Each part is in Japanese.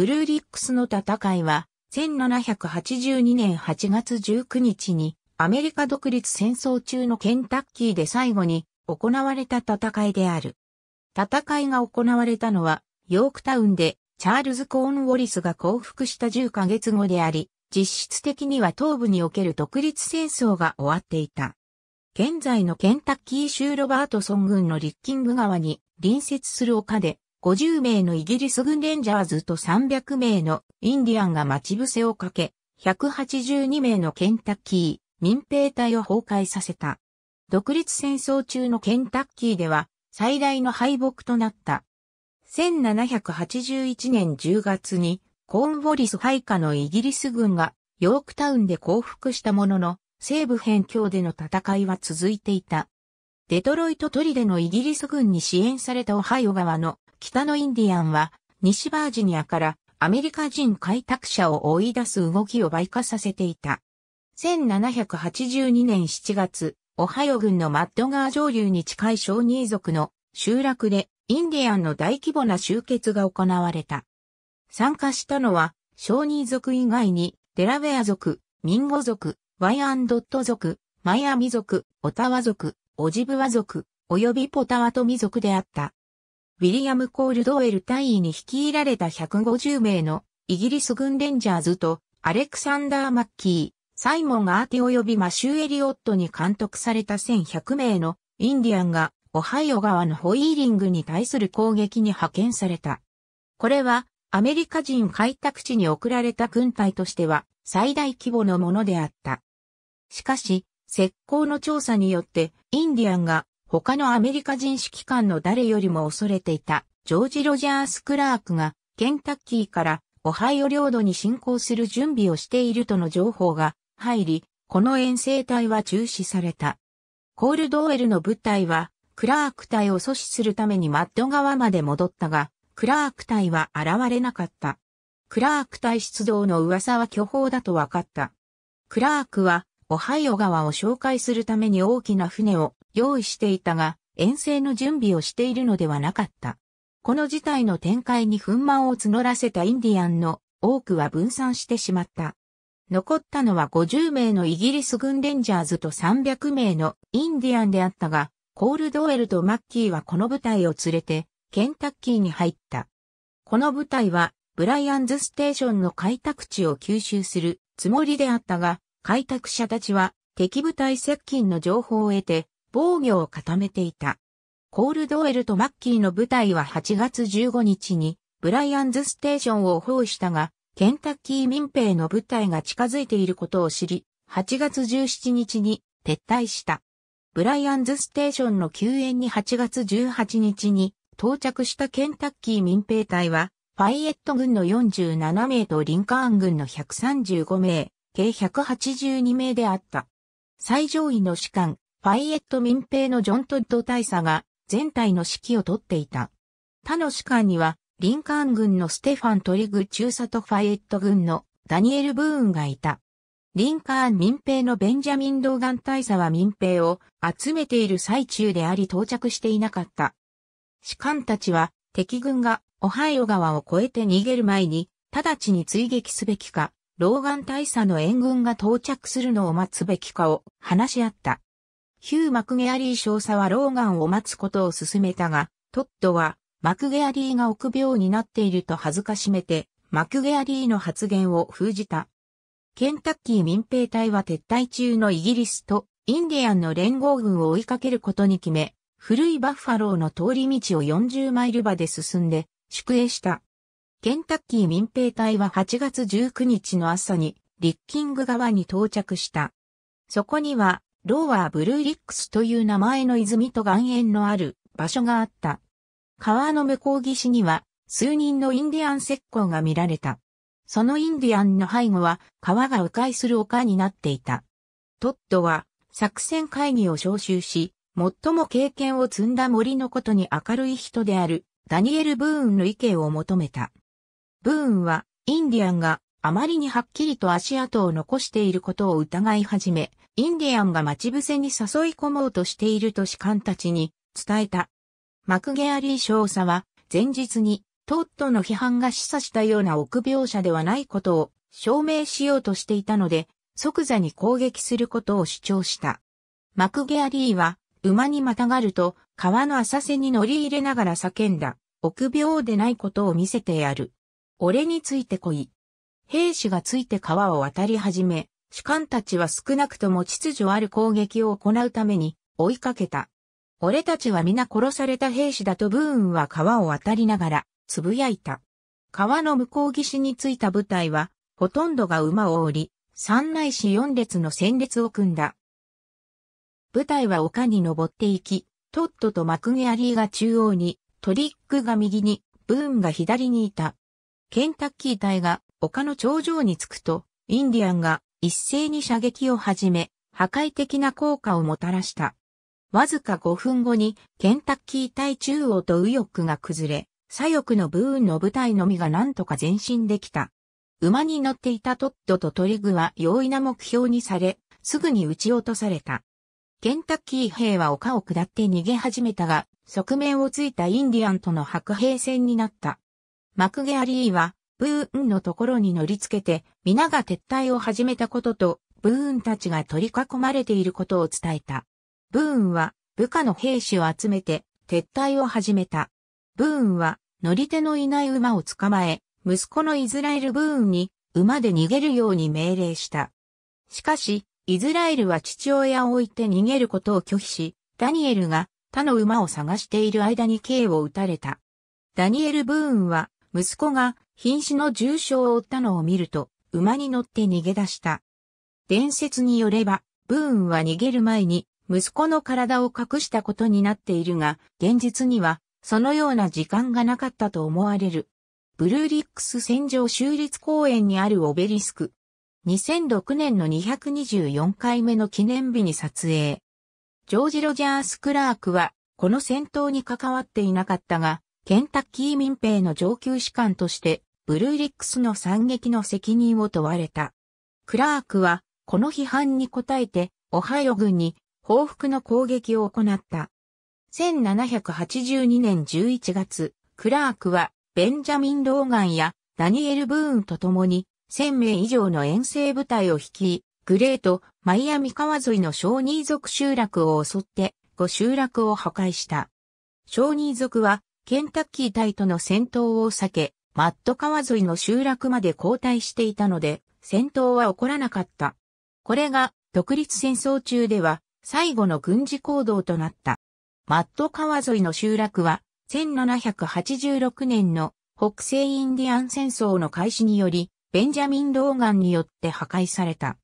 ブルーリックスの戦いは、1782年8月19日に、アメリカ独立戦争中のケンタッキーで最後に行われた戦いである。戦いが行われたのは、ヨークタウンでチャールズ・コーン・ウォリスが降伏した10ヶ月後であり、実質的には東部における独立戦争が終わっていた。現在のケンタッキー州ロバートソン郡のリッキング川に隣接する丘で50名のイギリス軍レンジャーズと300名のインディアンが待ち伏せをかけ、182名のケンタッキー民兵隊を崩壊させた。独立戦争中のケンタッキーでは最大の敗北となった。1781年10月にコーンウォリス配下のイギリス軍がヨークタウンで降伏したものの西部辺境での戦いは続いていた。デトロイトトリデのイギリス軍に支援されたオハイオ川の北のインディアンは、西バージニアからアメリカ人開拓者を追い出す動きを倍化させていた。1782年7月、オハヨ郡のマッドガー上流に近い小児ー族の集落でインディアンの大規模な集結が行われた。参加したのは、小児ー族以外に、デラウェア族、ミンゴ族、ワイアンドット族、マイアミ族、オタワ族、オジブワ族、及びポタワトミ族であった。ウィリアム・コールドウェル大尉に率いられた150名のイギリス軍レンジャーズとアレクサンダー・マッキー、サイモン・アーティ及びマシュー・エリオットに監督された1100名のインディアンがオハイオ川のホイーリングに対する攻撃に派遣された。これはアメリカ人開拓地に送られた軍隊としては最大規模のものであった。しかし、石膏の調査によってインディアンが他のアメリカ人指揮官の誰よりも恐れていたジョージ・ロジャース・クラークがケンタッキーからオハイオ領土に侵攻する準備をしているとの情報が入り、この遠征隊は中止された。コールドウェルの部隊はクラーク隊を阻止するためにマッド川まで戻ったが、クラーク隊は現れなかった。クラーク隊出動の噂は巨峰だと分かった。クラークは、オハイオ川を紹介するために大きな船を用意していたが、遠征の準備をしているのではなかった。この事態の展開に憤懣を募らせたインディアンの多くは分散してしまった。残ったのは50名のイギリス軍レンジャーズと300名のインディアンであったが、コールドウェルとマッキーはこの部隊を連れてケンタッキーに入った。この部隊はブライアンズステーションの開拓地を吸収するつもりであったが、開拓者たちは敵部隊接近の情報を得て防御を固めていた。コールドウェルとマッキーの部隊は8月15日にブライアンズステーションを包囲したが、ケンタッキー民兵の部隊が近づいていることを知り、8月17日に撤退した。ブライアンズステーションの救援に8月18日に到着したケンタッキー民兵隊は、ファイエット軍の47名とリンカーン軍の135名、計182名であった。最上位の士官、ファイエット民兵のジョン・トッド大佐が全体の指揮をとっていた。他の士官には、リンカーン軍のステファン・トリグ中佐とファイエット軍のダニエル・ブーンがいた。リンカーン民兵のベンジャミン・ドーガン大佐は民兵を集めている最中であり到着していなかった。士官たちは敵軍がオハイオ川を越えて逃げる前に直ちに追撃すべきか、ローガン大佐の援軍が到着するのを待つべきかを話し合った。ヒュー・マクゲアリー少佐はローガンを待つことを勧めたが、トッドは、マクゲアリーが臆病になっていると恥ずかしめて、マクゲアリーの発言を封じた。ケンタッキー民兵隊は撤退中のイギリスとインディアンの連合軍を追いかけることに決め、古いバッファローの通り道を40マイル場で進んで宿営した。ケンタッキー民兵隊は8月19日の朝にリッキング川に到着した。そこにはローワーブルーリックスという名前の泉と岩塩のある場所があった。川の向こう岸には数人のインディアン石膏が見られた。そのインディアンの背後は川が迂回する丘になっていた。トッドは作戦会議を招集し、最も経験を積んだ森のことに明るい人であるダニエル・ブーンの意見を求めた。ブーンはインディアンがあまりにはっきりと足跡を残していることを疑い始め、インディアンが待ち伏せに誘い込もうとしていると士官たちに伝えた。マクゲアリー少佐は前日にトットの批判が示唆したような臆病者ではないことを証明しようとしていたので、即座に攻撃することを主張した。マクゲアリーは馬にまたがると川の浅瀬に乗り入れながら叫んだ。臆病でないことを見せてやる。俺についてこい。兵士がついて川を渡り始め、士官たちは少なくとも秩序ある攻撃を行うために追いかけた。俺たちは皆殺された兵士だとブーンは川を渡りながら、つぶやいた。川の向こう岸に着いた部隊は、ほとんどが馬を降り、三内市四列の戦列を組んだ。部隊は丘に登っていき、トットとマクゲアリーが中央に、トリックが右に、ブーンが左にいた。ケンタッキー隊が丘の頂上に着くと、インディアンが一斉に射撃を始め、破壊的な効果をもたらした。わずか5分後に、ケンタッキー対中央と右翼が崩れ、左翼のブーンの部隊のみが何とか前進できた。馬に乗っていたトッドとトリグは容易な目標にされ、すぐに撃ち落とされた。ケンタッキー兵は丘を下って逃げ始めたが、側面をついたインディアンとの白兵戦になった。マクゲアリーはブーンのところに乗りつけて、皆が撤退を始めたことと、ブーンたちが取り囲まれていることを伝えた。ブーンは部下の兵士を集めて撤退を始めた。ブーンは乗り手のいない馬を捕まえ、息子のイズラエル・ブーンに馬で逃げるように命令した。しかし、イズラエルは父親を置いて逃げることを拒否し、ダニエルが他の馬を探している間に刑を打たれた。ダニエル・ブーンは息子が瀕死の重傷を負ったのを見ると、馬に乗って逃げ出した。伝説によれば、ブーンは逃げる前に息子の体を隠したことになっているが、現実にはそのような時間がなかったと思われる。ブルーリックス戦場州立公園にあるオベリスク。2006年の224回目の記念日に撮影。ジョージ・ロジャース・クラークは、この戦闘に関わっていなかったが、ケンタッキー民兵の上級士官として、ブルーリックスの惨劇の責任を問われた。クラークは、この批判に応えて、オハイオ軍に報復の攻撃を行った。1782年11月、クラークは、ベンジャミン・ローガンやダニエル・ブーンと共に、1000名以上の遠征部隊を率い、グレート、マイアミ川沿いの小ニー族集落を襲って、5集落を破壊した。小ニー族は、ケンタッキー隊との戦闘を避け、マット川沿いの集落まで後退していたので、戦闘は起こらなかった。これが、独立戦争中では、最後の軍事行動となった。マット川沿いの集落は、1786年の北西インディアン戦争の開始により、ベンジャミン・ローガンによって破壊された。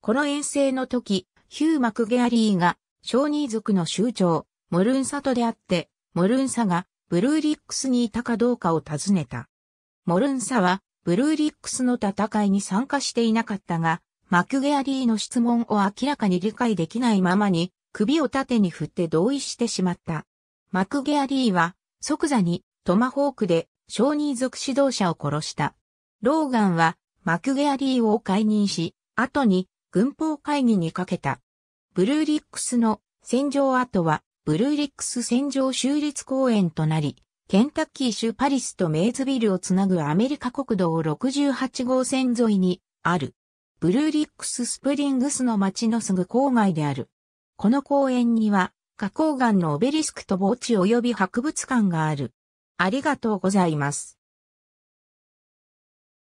この遠征の時、ヒュー・マクゲアリーが、小ニー族の州長、モルンサと出会って、モルンサがブルーリックスにいたかどうかを尋ねた。モルンサは、ブルーリックスの戦いに参加していなかったが、マクゲアリーの質問を明らかに理解できないままに、首を縦に振って同意してしまった。マクゲアリーは、即座に、トマホークで、小人族指導者を殺した。ローガンは、マクゲアリーを解任し、後に、軍法会議にかけた。ブルーリックスの戦場後は、ブルーリックス戦場州立公園となり、ケンタッキー州パリスとメイズビルをつなぐアメリカ国道68号線沿いにある。ブルーリックススプリングスの町のすぐ郊外である。この公園には、花崗岩のオベリスクと墓地及び博物館がある。ありがとうございます。